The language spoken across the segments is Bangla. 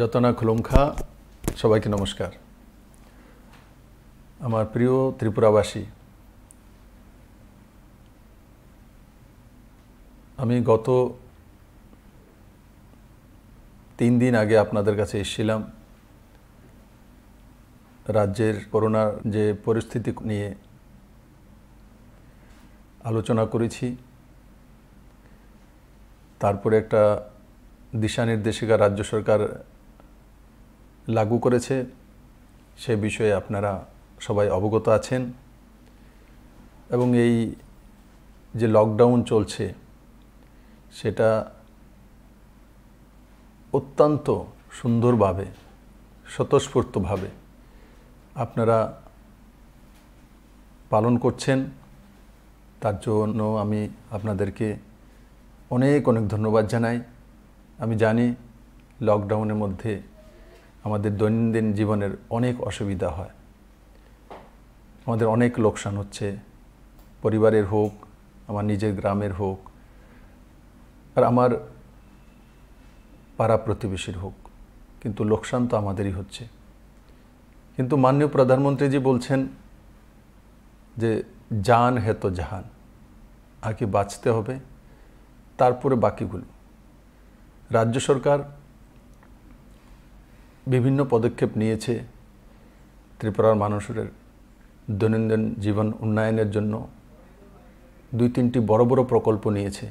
যতনা খুলমখা সবাইকে নমস্কার আমার প্রিয় ত্রিপুরাবাসী আমি গত তিন দিন আগে আপনাদের কাছে এসেছিলাম রাজ্যের করোনার যে পরিস্থিতি নিয়ে আলোচনা করেছি তারপরে একটা দিশা নির্দেশিকা রাজ্য সরকার লাগু করেছে সে বিষয়ে আপনারা সবাই অবগত আছেন এবং এই যে লকডাউন চলছে সেটা অত্যন্ত সুন্দরভাবে স্বতঃস্ফূর্তভাবে আপনারা পালন করছেন তার জন্য আমি আপনাদেরকে অনেক অনেক ধন্যবাদ জানাই আমি জানি লকডাউনের মধ্যে আমাদের দৈনন্দিন জীবনের অনেক অসুবিধা হয় আমাদের অনেক লোকসান হচ্ছে পরিবারের হোক আমার নিজের গ্রামের হোক আর আমার পাড়া প্রতিবেশীর হোক কিন্তু লোকসান তো আমাদেরই হচ্ছে কিন্তু মাননীয় প্রধানমন্ত্রীজি বলছেন যে জান হে তো জাহান আগে বাঁচতে হবে তারপরে বাকিগুলো রাজ্য সরকার বিভিন্ন পদক্ষেপ নিয়েছে ত্রিপুরার মানুষের দৈনন্দিন জীবন উন্নয়নের জন্য দুই তিনটি বড় বড় প্রকল্প নিয়েছে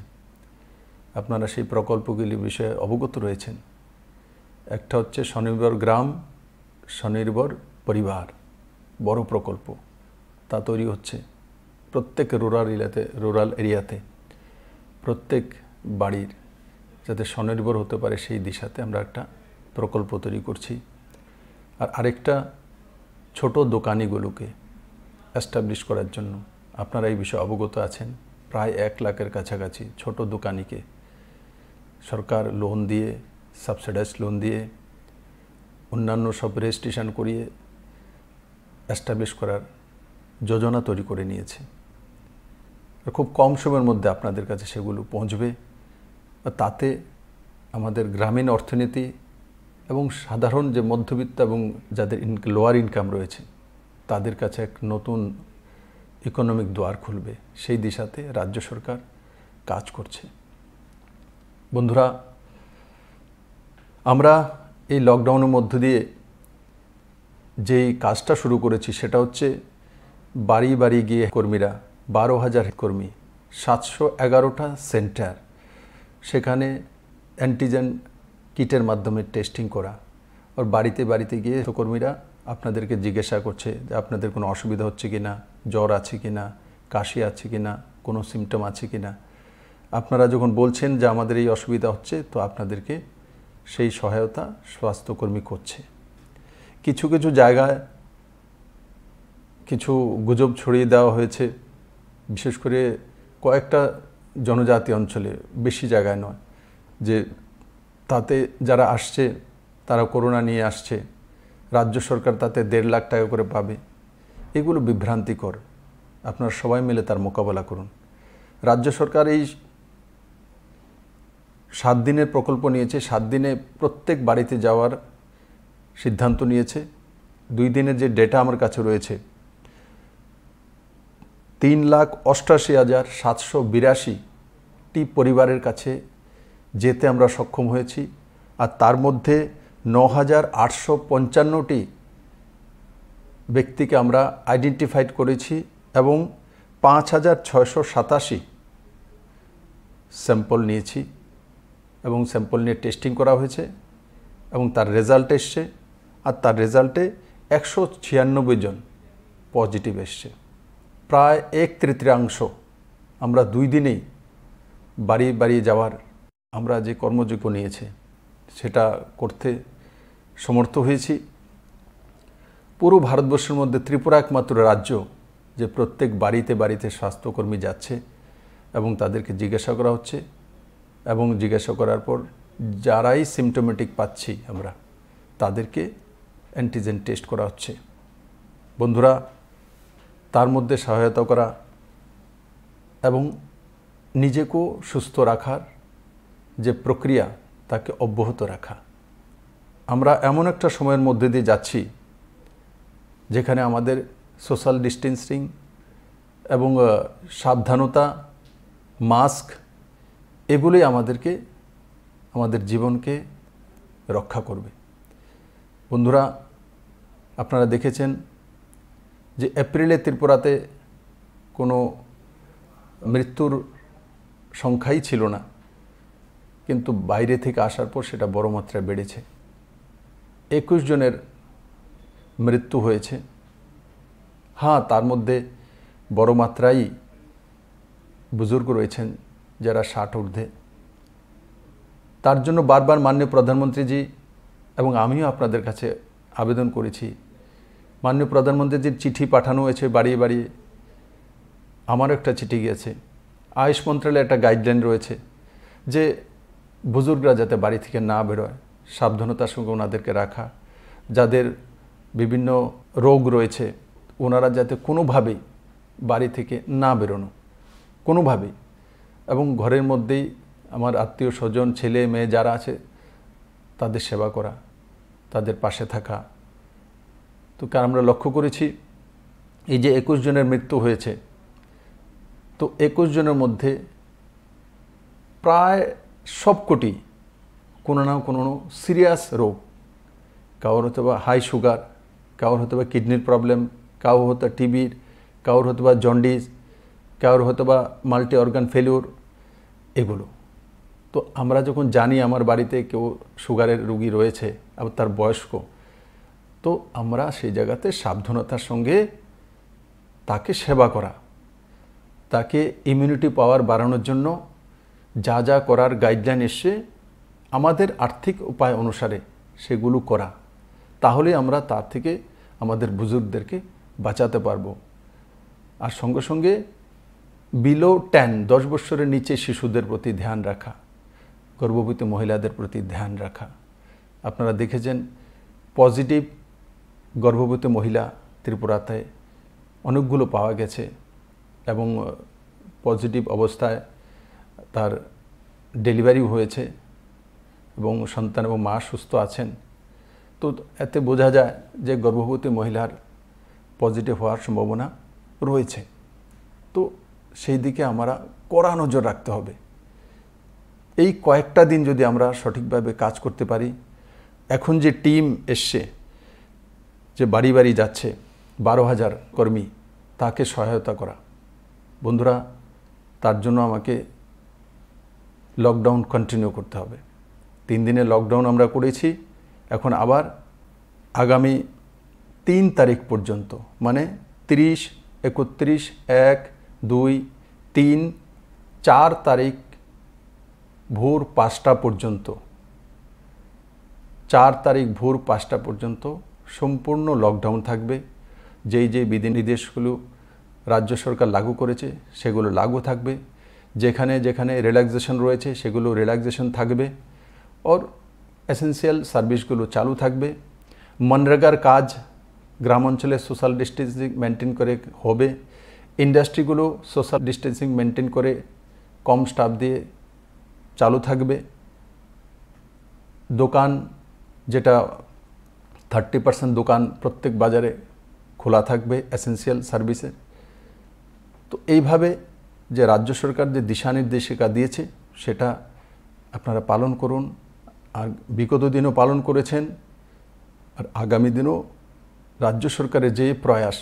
আপনারা সেই প্রকল্পগুলি বিষয়ে অবগত রয়েছেন একটা হচ্ছে স্বনির্ভর গ্রাম স্বনির্ভর পরিবার বড় প্রকল্প তা তৈরি হচ্ছে প্রত্যেক রুরাল এরিয়াতে রুরাল এরিয়াতে প্রত্যেক বাড়ির যাতে স্বনির্ভর হতে পারে সেই দিশাতে আমরা একটা প্রকল্প তৈরি করছি আর আরেকটা ছোট দোকানিগুলোকে অ্যাস্টাবলিশ করার জন্য আপনারা এই বিষয়ে অবগত আছেন প্রায় এক লাখের কাছাকাছি ছোট দোকানিকে সরকার লোন দিয়ে সাবসিডাইজ লোন দিয়ে অন্যান্য সব রেজিস্ট্রেশন করিয়ে অ্যাস্টাবলিশ করার যোজনা তৈরি করে নিয়েছে খুব কম সময়ের মধ্যে আপনাদের কাছে সেগুলো পৌঁছবে তাতে আমাদের গ্রামীণ অর্থনীতি এবং সাধারণ যে মধ্যবিত্ত এবং যাদের লোয়ার ইনকাম রয়েছে তাদের কাছে এক নতুন ইকোনমিক দ্বার খুলবে সেই দিশাতে রাজ্য সরকার কাজ করছে বন্ধুরা আমরা এই লকডাউনের মধ্য দিয়ে যেই কাজটা শুরু করেছি সেটা হচ্ছে বাড়ি বাড়ি গিয়ে কর্মীরা বারো হাজার কর্মী সাতশো এগারোটা সেন্টার সেখানে অ্যান্টিজেন কিটের মাধ্যমে টেস্টিং করা ওর বাড়িতে বাড়িতে গিয়ে কর্মীরা আপনাদেরকে জিজ্ঞাসা করছে যে আপনাদের কোনো অসুবিধা হচ্ছে কি না জ্বর আছে কি না কাশি আছে কি না কোনো সিমটম আছে কি না আপনারা যখন বলছেন যে আমাদের এই অসুবিধা হচ্ছে তো আপনাদেরকে সেই সহায়তা স্বাস্থ্যকর্মী করছে কিছু কিছু জায়গায় কিছু গুজব ছড়িয়ে দেওয়া হয়েছে বিশেষ করে কয়েকটা জনজাতি অঞ্চলে বেশি জায়গায় নয় যে তাতে যারা আসছে তারা করোনা নিয়ে আসছে রাজ্য সরকার তাতে দেড় লাখ টাকা করে পাবে এগুলো বিভ্রান্তিকর আপনারা সবাই মিলে তার মোকাবেলা করুন রাজ্য সরকার এই সাত দিনের প্রকল্প নিয়েছে সাত দিনে প্রত্যেক বাড়িতে যাওয়ার সিদ্ধান্ত নিয়েছে দুই দিনের যে ডেটা আমার কাছে রয়েছে তিন লাখ অষ্টাশি হাজার সাতশো বিরাশিটি পরিবারের কাছে যেতে আমরা সক্ষম হয়েছি আর তার মধ্যে ন হাজার আটশো পঞ্চান্নটি ব্যক্তিকে আমরা আইডেন্টিফাইড করেছি এবং পাঁচ হাজার ছয়শো সাতাশি স্যাম্পল নিয়েছি এবং স্যাম্পল নিয়ে টেস্টিং করা হয়েছে এবং তার রেজাল্ট এসছে আর তার রেজাল্টে একশো ছিয়ানব্বই জন পজিটিভ এসছে প্রায় এক তৃতীয়াংশ আমরা দুই দিনেই বাড়ি বাড়ি যাওয়ার আমরা যে কর্মযোগ্য নিয়েছে সেটা করতে সমর্থ হয়েছি পুরো ভারতবর্ষের মধ্যে ত্রিপুরা একমাত্র রাজ্য যে প্রত্যেক বাড়িতে বাড়িতে স্বাস্থ্যকর্মী যাচ্ছে এবং তাদেরকে জিজ্ঞাসা করা হচ্ছে এবং জিজ্ঞাসা করার পর যারাই সিমটোমেটিক পাচ্ছি আমরা তাদেরকে অ্যান্টিজেন টেস্ট করা হচ্ছে বন্ধুরা তার মধ্যে সহায়তা করা এবং নিজেকেও সুস্থ রাখার যে প্রক্রিয়া তাকে অব্যাহত রাখা আমরা এমন একটা সময়ের মধ্যে দিয়ে যাচ্ছি যেখানে আমাদের সোশ্যাল ডিস্টেন্সিং এবং সাবধানতা মাস্ক এগুলোই আমাদেরকে আমাদের জীবনকে রক্ষা করবে বন্ধুরা আপনারা দেখেছেন যে এপ্রিলে ত্রিপুরাতে কোনো মৃত্যুর সংখ্যাই ছিল না কিন্তু বাইরে থেকে আসার পর সেটা বড় মাত্রায় বেড়েছে একুশ জনের মৃত্যু হয়েছে হ্যাঁ তার মধ্যে বড় মাত্রায় বুজুর্গ রয়েছেন যারা ষাট ঊর্ধ্বে তার জন্য বারবার মাননীয় প্রধানমন্ত্রীজি এবং আমিও আপনাদের কাছে আবেদন করেছি মাননীয় প্রধানমন্ত্রীজির চিঠি পাঠানো হয়েছে বাড়িয়ে বাড়িয়ে আমারও একটা চিঠি গিয়েছে আয়ুষ মন্ত্রালয়ে একটা গাইডলাইন রয়েছে যে বুজুর্গরা যাতে বাড়ি থেকে না বেরোয় সাবধানতার সঙ্গে ওনাদেরকে রাখা যাদের বিভিন্ন রোগ রয়েছে ওনারা যাতে কোনোভাবেই বাড়ি থেকে না বেরোনো কোনোভাবেই এবং ঘরের মধ্যেই আমার আত্মীয় স্বজন ছেলে মেয়ে যারা আছে তাদের সেবা করা তাদের পাশে থাকা তো কার আমরা লক্ষ্য করেছি এই যে একুশ জনের মৃত্যু হয়েছে তো একুশ জনের মধ্যে প্রায় সবকটি কোনো না কোনো সিরিয়াস রোগ কারোর হতে বা হাই সুগার কারোর হতে বা কিডনির প্রবলেম কারোর হতে টিবির কারোর হতে বা জন্ডিস কারোর হতে বা মাল্টি অর্গান ফেলিওর এগুলো তো আমরা যখন জানি আমার বাড়িতে কেউ সুগারের রুগী রয়েছে আবার তার বয়স্ক তো আমরা সেই জায়গাতে সাবধানতার সঙ্গে তাকে সেবা করা তাকে ইমিউনিটি পাওয়ার বাড়ানোর জন্য যা যা করার গাইডলাইন এসে আমাদের আর্থিক উপায় অনুসারে সেগুলো করা তাহলে আমরা তার থেকে আমাদের বুজুর্গদেরকে বাঁচাতে পারবো আর সঙ্গে সঙ্গে বিলো টেন দশ বছরের নিচে শিশুদের প্রতি ধ্যান রাখা গর্ভবতী মহিলাদের প্রতি ধ্যান রাখা আপনারা দেখেছেন পজিটিভ গর্ভবতী মহিলা ত্রিপুরাতে অনেকগুলো পাওয়া গেছে এবং পজিটিভ অবস্থায় তার ডেলিভারিও হয়েছে এবং সন্তান এবং মা সুস্থ আছেন তো এতে বোঝা যায় যে গর্ভবতী মহিলার পজিটিভ হওয়ার সম্ভাবনা রয়েছে তো সেই দিকে আমরা কড়া নজর রাখতে হবে এই কয়েকটা দিন যদি আমরা সঠিকভাবে কাজ করতে পারি এখন যে টিম এসছে যে বাড়ি বাড়ি যাচ্ছে বারো হাজার কর্মী তাকে সহায়তা করা বন্ধুরা তার জন্য আমাকে লকডাউন কন্টিনিউ করতে হবে তিন দিনের লকডাউন আমরা করেছি এখন আবার আগামী তিন তারিখ পর্যন্ত মানে ত্রিশ একত্রিশ এক দুই তিন চার তারিখ ভোর পাঁচটা পর্যন্ত চার তারিখ ভোর পাঁচটা পর্যন্ত সম্পূর্ণ লকডাউন থাকবে যেই যেই বিধিনির্দেশগুলো রাজ্য সরকার লাগু করেছে সেগুলো লাগু থাকবে যেখানে যেখানে রিল্যাক্সেশন রয়েছে সেগুলো রিল্যাক্সেশন থাকবে ওর এসেন্সিয়াল সার্ভিসগুলো চালু থাকবে মনরেগার কাজ গ্রাম অঞ্চলে সোশ্যাল ডিস্টেন্সিং মেনটেন করে হবে ইন্ডাস্ট্রিগুলো সোশ্যাল ডিস্টেন্সিং মেনটেন করে কম স্টাফ দিয়ে চালু থাকবে দোকান যেটা থার্টি পার্সেন্ট দোকান প্রত্যেক বাজারে খোলা থাকবে এসেন্সিয়াল সার্ভিসের তো এইভাবে যে রাজ্য সরকার যে দিশা নির্দেশিকা দিয়েছে সেটা আপনারা পালন করুন আর বিগত দিনও পালন করেছেন আর আগামী দিনও রাজ্য সরকারের যে প্রয়াস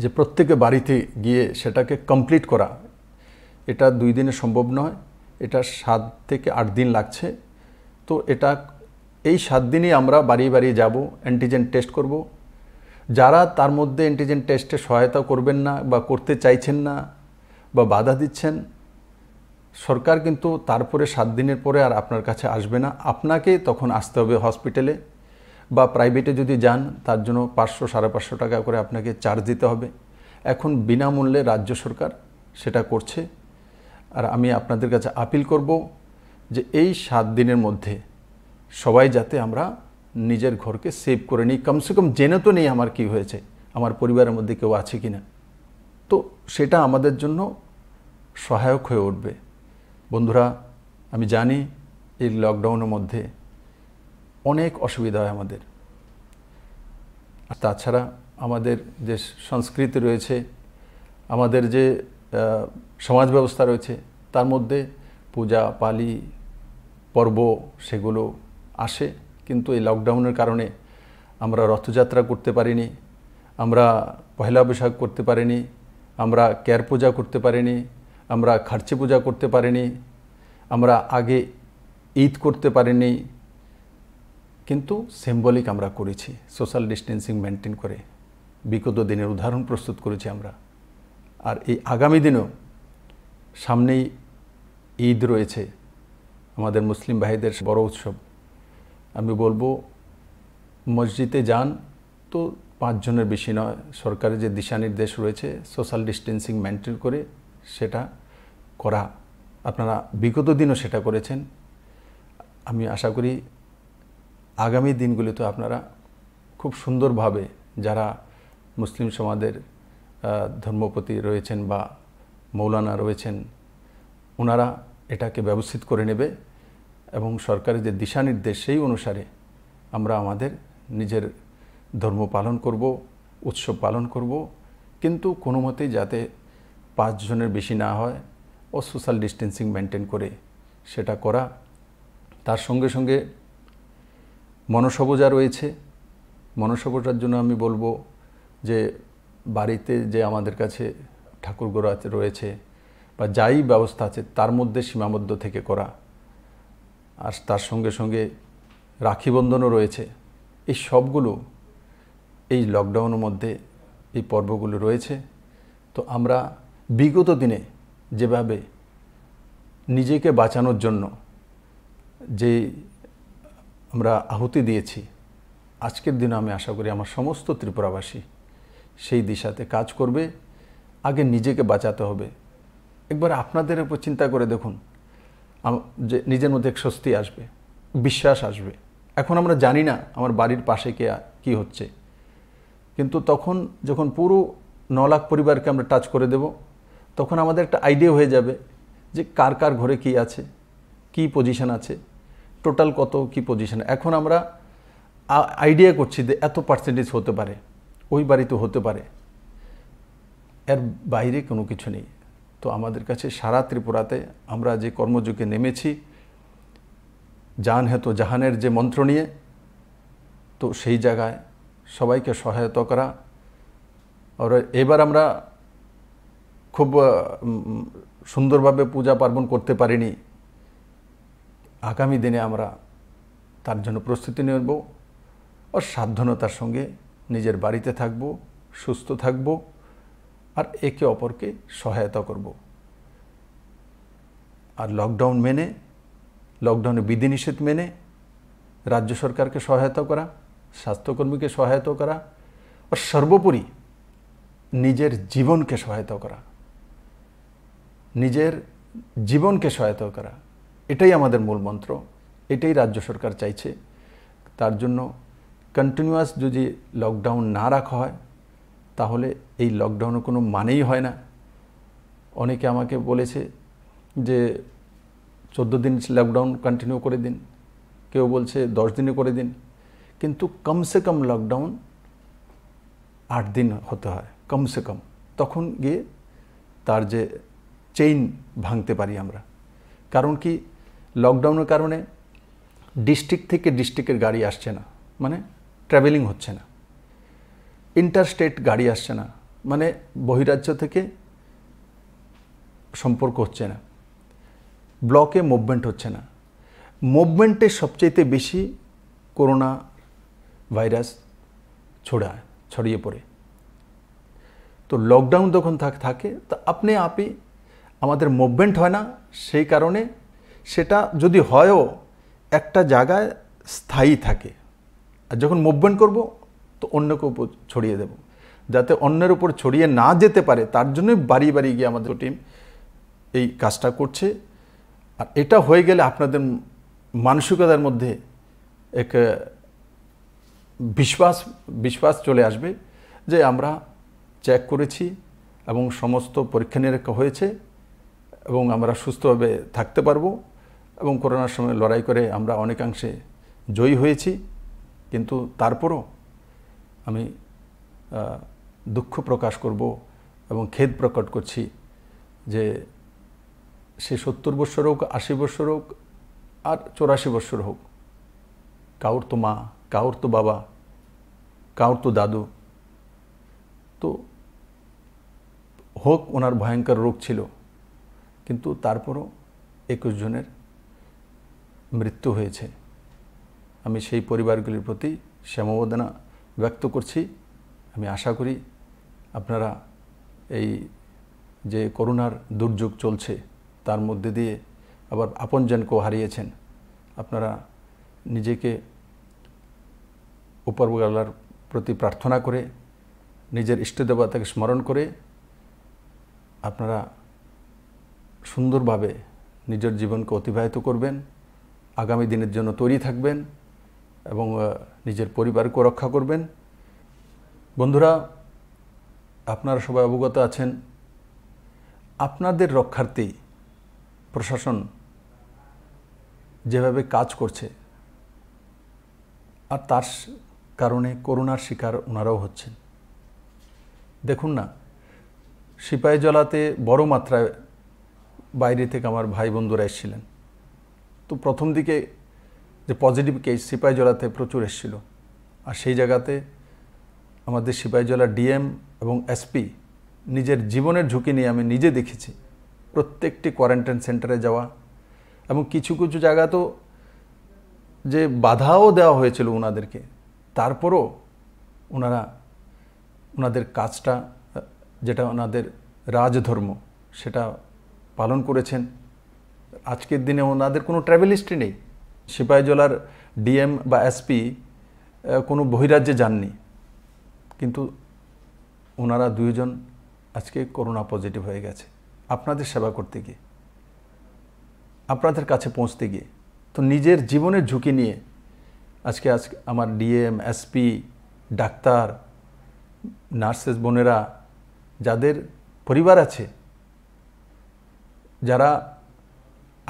যে প্রত্যেকে বাড়িতে গিয়ে সেটাকে কমপ্লিট করা এটা দুই দিনে সম্ভব নয় এটা সাত থেকে আট দিন লাগছে তো এটা এই সাত দিনই আমরা বাড়ি বাড়ি যাব অ্যান্টিজেন টেস্ট করব যারা তার মধ্যে অ্যান্টিজেন টেস্টে সহায়তা করবেন না বা করতে চাইছেন না বা বাধা দিচ্ছেন সরকার কিন্তু তারপরে সাত দিনের পরে আর আপনার কাছে আসবে না আপনাকে তখন আসতে হবে হসপিটালে বা প্রাইভেটে যদি যান তার জন্য পাঁচশো সাড়ে পাঁচশো টাকা করে আপনাকে চার্জ দিতে হবে এখন বিনামূল্যে রাজ্য সরকার সেটা করছে আর আমি আপনাদের কাছে আপিল করব যে এই সাত দিনের মধ্যে সবাই যাতে আমরা নিজের ঘরকে সেভ করে নিই কমসে কম জেনে তো নেই আমার কি হয়েছে আমার পরিবারের মধ্যে কেউ আছে কি না তো সেটা আমাদের জন্য সহায়ক হয়ে উঠবে বন্ধুরা আমি জানি এই লকডাউনের মধ্যে অনেক অসুবিধা হয় আমাদের আর তাছাড়া আমাদের যে সংস্কৃতি রয়েছে আমাদের যে সমাজ ব্যবস্থা রয়েছে তার মধ্যে পূজা পালি পর্ব সেগুলো আসে কিন্তু এই লকডাউনের কারণে আমরা রথযাত্রা করতে পারিনি আমরা পহেলা বৈশাখ করতে পারিনি আমরা ক্যার পূজা করতে পারিনি আমরা খার্চি পূজা করতে পারিনি আমরা আগে ঈদ করতে পারিনি কিন্তু সিম্বলিক আমরা করেছি সোশ্যাল ডিস্টেন্সিং মেনটেন করে বিগত দিনের উদাহরণ প্রস্তুত করেছি আমরা আর এই আগামী দিনেও সামনেই ঈদ রয়েছে আমাদের মুসলিম ভাইদের বড় উৎসব আমি বলবো মসজিদে যান তো পাঁচজনের বেশি নয় সরকারের যে দিশা নির্দেশ রয়েছে সোশ্যাল ডিস্টেন্সিং মেনটেন করে সেটা করা আপনারা বিগত দিনও সেটা করেছেন আমি আশা করি আগামী দিনগুলিতে আপনারা খুব সুন্দরভাবে যারা মুসলিম সমাজের ধর্মপতি রয়েছেন বা মৌলানা রয়েছেন ওনারা এটাকে ব্যবস্থিত করে নেবে এবং সরকারের যে দিশানির্দেশ সেই অনুসারে আমরা আমাদের নিজের ধর্ম পালন করব উৎসব পালন করব কিন্তু কোনো মতেই যাতে পাঁচজনের বেশি না হয় ও সোশ্যাল ডিস্টেন্সিং মেনটেন করে সেটা করা তার সঙ্গে সঙ্গে মনসবজা রয়েছে মনসবজার জন্য আমি বলবো যে বাড়িতে যে আমাদের কাছে ঠাকুরগোড়া রয়েছে বা যাই ব্যবস্থা আছে তার মধ্যে সীমাবদ্ধ থেকে করা আর তার সঙ্গে সঙ্গে রাখিবন্ধনও রয়েছে এই সবগুলো এই লকডাউনের মধ্যে এই পর্বগুলো রয়েছে তো আমরা বিগত দিনে যেভাবে নিজেকে বাঁচানোর জন্য যে আমরা আহুতি দিয়েছি আজকের দিনে আমি আশা করি আমার সমস্ত ত্রিপুরাবাসী সেই দিশাতে কাজ করবে আগে নিজেকে বাঁচাতে হবে একবার আপনাদের উপর চিন্তা করে দেখুন যে নিজের মধ্যে এক স্বস্তি আসবে বিশ্বাস আসবে এখন আমরা জানি না আমার বাড়ির পাশে কে কী হচ্ছে কিন্তু তখন যখন পুরো ন লাখ পরিবারকে আমরা টাচ করে দেব তখন আমাদের একটা আইডিয়া হয়ে যাবে যে কার কার ঘরে কি আছে কি পজিশন আছে টোটাল কত কি পজিশন এখন আমরা আইডিয়া করছি যে এত পার্সেন্টেজ হতে পারে ওই বাড়িতে হতে পারে এর বাইরে কোনো কিছু নেই তো আমাদের কাছে সারা ত্রিপুরাতে আমরা যে কর্মযোগে নেমেছি জান হেতো জাহানের যে মন্ত্র নিয়ে তো সেই জায়গায় সবাইকে সহায়তা করা আর এবার আমরা খুব সুন্দরভাবে পূজা পার্বণ করতে পারিনি আগামী দিনে আমরা তার জন্য প্রস্তুতি নেব আর সাবধানতার সঙ্গে নিজের বাড়িতে থাকব সুস্থ থাকব আর একে অপরকে সহায়তা করব আর লকডাউন মেনে লকডাউনে বিধিনিষেধ মেনে রাজ্য সরকারকে সহায়তা করা স্বাস্থ্যকর্মীকে সহায়তা করা ও সর্বোপরি নিজের জীবনকে সহায়তা করা নিজের জীবনকে সহায়তা করা এটাই আমাদের মূল মন্ত্র এটাই রাজ্য সরকার চাইছে তার জন্য কন্টিনিউয়াস যদি লকডাউন না রাখা হয় তাহলে এই লকডাউনের কোনো মানেই হয় না অনেকে আমাকে বলেছে যে চোদ্দো দিন লকডাউন কন্টিনিউ করে দিন কেউ বলছে দশ দিনে করে দিন কিন্তু কমসে কম লকডাউন আট দিন হতে হয় কমসে কম তখন গিয়ে তার যে চেইন ভাঙতে পারি আমরা কারণ কি লকডাউনের কারণে ডিস্ট্রিক্ট থেকে ডিস্ট্রিক্টের গাড়ি আসছে না মানে ট্রাভেলিং হচ্ছে না ইন্টারস্টেট গাড়ি আসছে না মানে বহিরাজ্য থেকে সম্পর্ক হচ্ছে না ব্লকে মুভমেন্ট হচ্ছে না মুভমেন্টে সবচেয়ে বেশি করোনা ভাইরাস ছোড়া ছড়িয়ে পড়ে তো লকডাউন যখন থাকে তা আপনি আপে আমাদের মুভমেন্ট হয় না সেই কারণে সেটা যদি হয়ও একটা জায়গায় স্থায়ী থাকে আর যখন মুভমেন্ট করব তো অন্যকে উপর ছড়িয়ে দেব যাতে অন্যের উপর ছড়িয়ে না যেতে পারে তার জন্যই বাড়ি বাড়ি গিয়ে আমাদের টিম এই কাজটা করছে আর এটা হয়ে গেলে আপনাদের মানসিকতার মধ্যে এক বিশ্বাস বিশ্বাস চলে আসবে যে আমরা চেক করেছি এবং সমস্ত পরীক্ষা নিরীক্ষা হয়েছে এবং আমরা সুস্থভাবে থাকতে পারবো এবং করোনার সময় লড়াই করে আমরা অনেকাংশে জয়ী হয়েছি কিন্তু তারপরও আমি দুঃখ প্রকাশ করব এবং খেদ প্রকট করছি যে সে সত্তর বছর হোক আশি বছর হোক আর চৌরাশি বছর হোক কাউর তো মা কাউর তো বাবা কাউর তো দাদু তো হোক ওনার ভয়ঙ্কর রোগ ছিল কিন্তু তারপরও একুশ জনের মৃত্যু হয়েছে আমি সেই পরিবারগুলির প্রতি সমবেদনা ব্যক্ত করছি আমি আশা করি আপনারা এই যে করোনার দুর্যোগ চলছে তার মধ্যে দিয়ে আবার আপনজনকেও হারিয়েছেন আপনারা নিজেকে উপরওয়ালার প্রতি প্রার্থনা করে নিজের ইষ্টদেবতাকে স্মরণ করে আপনারা সুন্দরভাবে নিজের জীবনকে অতিবাহিত করবেন আগামী দিনের জন্য তৈরি থাকবেন এবং নিজের পরিবারকেও রক্ষা করবেন বন্ধুরা আপনারা সবাই অবগত আছেন আপনাদের রক্ষার্থে প্রশাসন যেভাবে কাজ করছে আর তার কারণে করোনার শিকার ওনারাও হচ্ছেন দেখুন না সিপাই জলাতে বড় মাত্রায় বাইরে থেকে আমার ভাই বন্ধুরা এসেছিলেন তো প্রথম দিকে যে পজিটিভ কেস সিপাহী জলাতে প্রচুর এসেছিল আর সেই জায়গাতে আমাদের সিপাহী জলা ডিএম এবং এসপি নিজের জীবনের ঝুঁকি নিয়ে আমি নিজে দেখেছি প্রত্যেকটি কোয়ারেন্টাইন সেন্টারে যাওয়া এবং কিছু কিছু জায়গা তো যে বাধাও দেওয়া হয়েছিল ওনাদেরকে তারপরও ওনারা ওনাদের কাজটা যেটা ওনাদের রাজধর্ম সেটা পালন করেছেন আজকের দিনে ওনাদের কোনো ট্র্যাভেলিস্টই হিস্ট্রি নেই সিপাহীজলার ডিএম বা এসপি কোনো বহিরাজ্যে যাননি কিন্তু ওনারা দুইজন আজকে করোনা পজিটিভ হয়ে গেছে আপনাদের সেবা করতে গিয়ে আপনাদের কাছে পৌঁছতে গিয়ে তো নিজের জীবনের ঝুঁকি নিয়ে আজকে আজ আমার ডিএম এসপি ডাক্তার নার্সেস বোনেরা যাদের পরিবার আছে যারা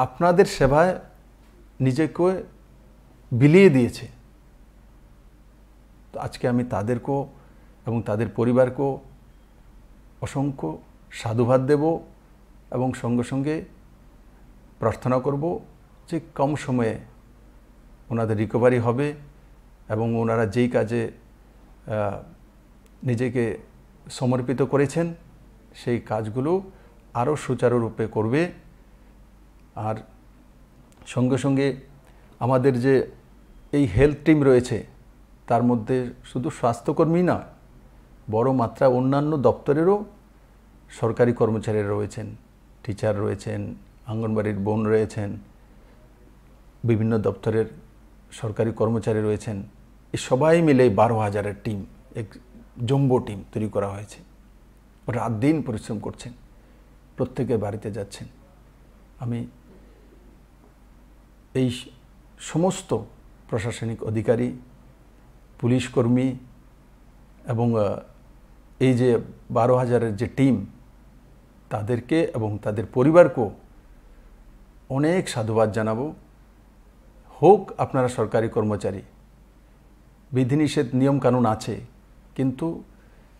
আপনাদের সেবায় নিজেকে বিলিয়ে দিয়েছে তো আজকে আমি তাদেরকেও এবং তাদের পরিবারকেও অসংখ্য সাধুবাদ দেব এবং সঙ্গে সঙ্গে প্রার্থনা করব যে কম সময়ে ওনাদের রিকভারি হবে এবং ওনারা যেই কাজে নিজেকে সমর্পিত করেছেন সেই কাজগুলো আরও সুচারুরূপে করবে আর সঙ্গে সঙ্গে আমাদের যে এই হেলথ টিম রয়েছে তার মধ্যে শুধু স্বাস্থ্যকর্মী না বড় মাত্রা অন্যান্য দপ্তরেরও সরকারি কর্মচারীরা রয়েছেন টিচার রয়েছেন আঙ্গনবাড়ির বোন রয়েছেন বিভিন্ন দপ্তরের সরকারি কর্মচারী রয়েছেন এ সবাই মিলে বারো হাজারের টিম এক জম্বো টিম তৈরি করা হয়েছে রাত দিন পরিশ্রম করছেন প্রত্যেকের বাড়িতে যাচ্ছেন আমি এই সমস্ত প্রশাসনিক অধিকারী পুলিশ কর্মী এবং এই যে বারো হাজারের যে টিম তাদেরকে এবং তাদের পরিবারকেও অনেক সাধুবাদ জানাবো হোক আপনারা সরকারি কর্মচারী বিধিনিষেধ নিয়মকানুন আছে কিন্তু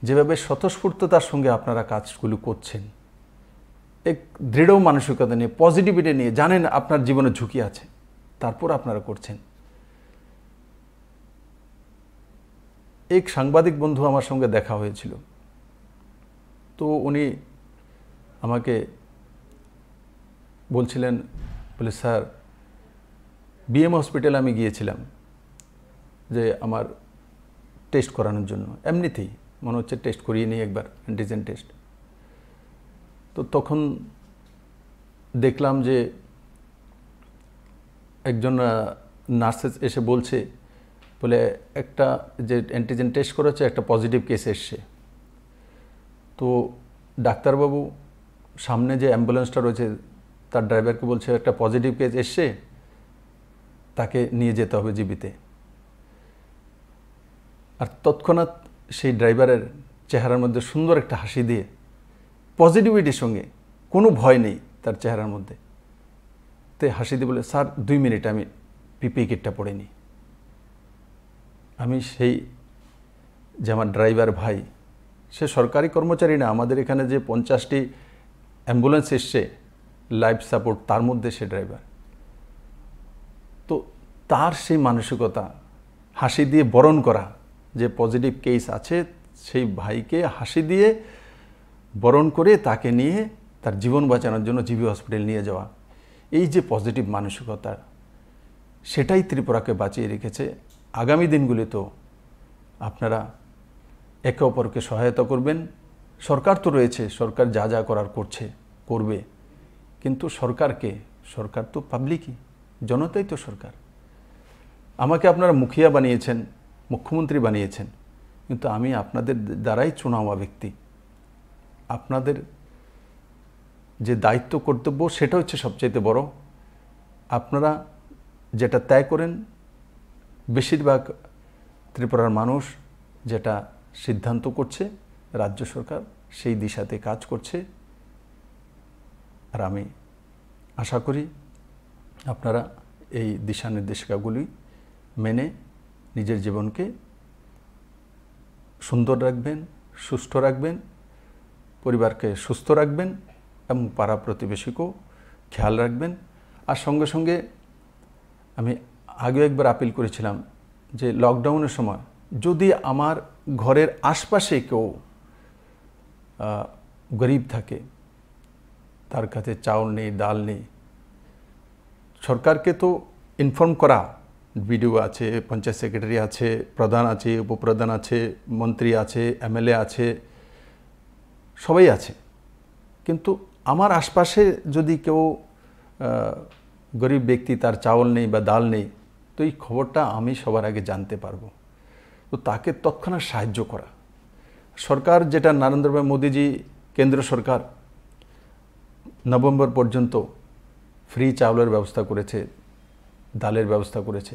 যেভাবে স্বতঃস্ফূর্ততার সঙ্গে আপনারা কাজগুলো করছেন এক দৃঢ় মানসিকতা নিয়ে পজিটিভিটি নিয়ে জানেন আপনার জীবনে ঝুঁকি আছে তারপর আপনারা করছেন এক সাংবাদিক বন্ধু আমার সঙ্গে দেখা হয়েছিল তো উনি আমাকে বলছিলেন বলে স্যার বিএম হসপিটাল আমি গিয়েছিলাম যে আমার টেস্ট করানোর জন্য এমনিতেই মনে হচ্ছে টেস্ট করিয়ে নিই একবার অ্যান্টিজেন টেস্ট তো তখন দেখলাম যে একজন নার্সেস এসে বলছে বলে একটা যে অ্যান্টিজেন টেস্ট করেছে একটা পজিটিভ কেস এসছে তো ডাক্তারবাবু সামনে যে অ্যাম্বুলেন্সটা রয়েছে তার ড্রাইভারকে বলছে একটা পজিটিভ কেস এসছে তাকে নিয়ে যেতে হবে জিবিতে আর তৎক্ষণাৎ সেই ড্রাইভারের চেহারার মধ্যে সুন্দর একটা হাসি দিয়ে পজিটিভিটির সঙ্গে কোনো ভয় নেই তার চেহারার মধ্যে তে হাসি দিয়ে বলে স্যার দুই মিনিট আমি পিপি কিটটা পড়ে নিই আমি সেই যে আমার ড্রাইভার ভাই সে সরকারি কর্মচারী না আমাদের এখানে যে পঞ্চাশটি অ্যাম্বুলেন্স এসছে লাইফ সাপোর্ট তার মধ্যে সে ড্রাইভার তার সেই মানসিকতা হাসি দিয়ে বরণ করা যে পজিটিভ কেস আছে সেই ভাইকে হাসি দিয়ে বরণ করে তাকে নিয়ে তার জীবন বাঁচানোর জন্য জিবি হসপিটাল নিয়ে যাওয়া এই যে পজিটিভ মানসিকতা সেটাই ত্রিপুরাকে বাঁচিয়ে রেখেছে আগামী দিনগুলিতেও আপনারা একে অপরকে সহায়তা করবেন সরকার তো রয়েছে সরকার যা যা করার করছে করবে কিন্তু সরকারকে সরকার তো পাবলিকই জনতাই তো সরকার আমাকে আপনারা মুখিয়া বানিয়েছেন মুখ্যমন্ত্রী বানিয়েছেন কিন্তু আমি আপনাদের দ্বারাই চুনাওয়া ব্যক্তি আপনাদের যে দায়িত্ব কর্তব্য সেটা হচ্ছে সবচাইতে বড় আপনারা যেটা ত্যাগ করেন বেশিরভাগ ত্রিপুরার মানুষ যেটা সিদ্ধান্ত করছে রাজ্য সরকার সেই দিশাতে কাজ করছে আর আমি আশা করি আপনারা এই দিশা নির্দেশিকাগুলি মেনে নিজের জীবনকে সুন্দর রাখবেন সুস্থ রাখবেন পরিবারকে সুস্থ রাখবেন এবং পাড়া প্রতিবেশীকেও খেয়াল রাখবেন আর সঙ্গে সঙ্গে আমি আগেও একবার আপিল করেছিলাম যে লকডাউনের সময় যদি আমার ঘরের আশপাশে কেউ গরিব থাকে তার কাছে চাউল নেই ডাল নেই সরকারকে তো ইনফর্ম করা বিডিও আছে পঞ্চায়েত সেক্রেটারি আছে প্রধান আছে উপপ্রধান আছে মন্ত্রী আছে এমএলএ আছে সবাই আছে কিন্তু আমার আশপাশে যদি কেউ গরিব ব্যক্তি তার চাউল নেই বা ডাল নেই তো এই খবরটা আমি সবার আগে জানতে পারবো তো তাকে তৎক্ষণাৎ সাহায্য করা সরকার যেটা নরেন্দ্রভাই মোদীজি কেন্দ্র সরকার নভেম্বর পর্যন্ত ফ্রি চাউলের ব্যবস্থা করেছে ডালের ব্যবস্থা করেছে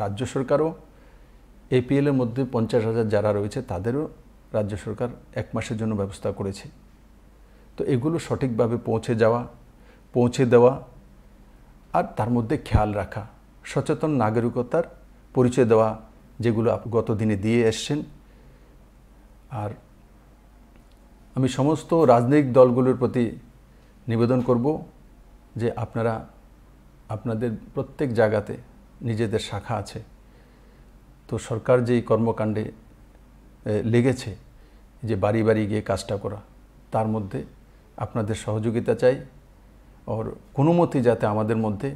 রাজ্য সরকারও এপিএলের মধ্যে পঞ্চাশ হাজার যারা রয়েছে তাদেরও রাজ্য সরকার এক মাসের জন্য ব্যবস্থা করেছে তো এগুলো সঠিকভাবে পৌঁছে যাওয়া পৌঁছে দেওয়া আর তার মধ্যে খেয়াল রাখা সচেতন নাগরিকতার পরিচয় দেওয়া যেগুলো গত দিনে দিয়ে এসছেন আর আমি সমস্ত রাজনৈতিক দলগুলোর প্রতি নিবেদন করব যে আপনারা আপনাদের প্রত্যেক জায়গাতে নিজেদের শাখা আছে তো সরকার যেই কর্মকাণ্ডে লেগেছে যে বাড়ি বাড়ি গিয়ে কাজটা করা তার মধ্যে আপনাদের সহযোগিতা চাই ওর কোনো মতে যাতে আমাদের মধ্যে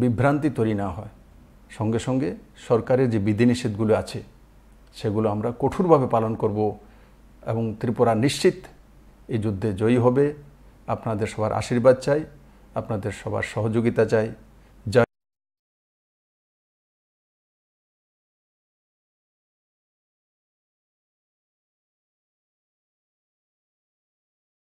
বিভ্রান্তি তৈরি না হয় সঙ্গে সঙ্গে সরকারের যে বিধিনিষেধগুলো আছে সেগুলো আমরা কঠোরভাবে পালন করব এবং ত্রিপুরা নিশ্চিত এই যুদ্ধে জয়ী হবে আপনাদের সবার আশীর্বাদ চাই আপনাদের সবার সহযোগিতা চাই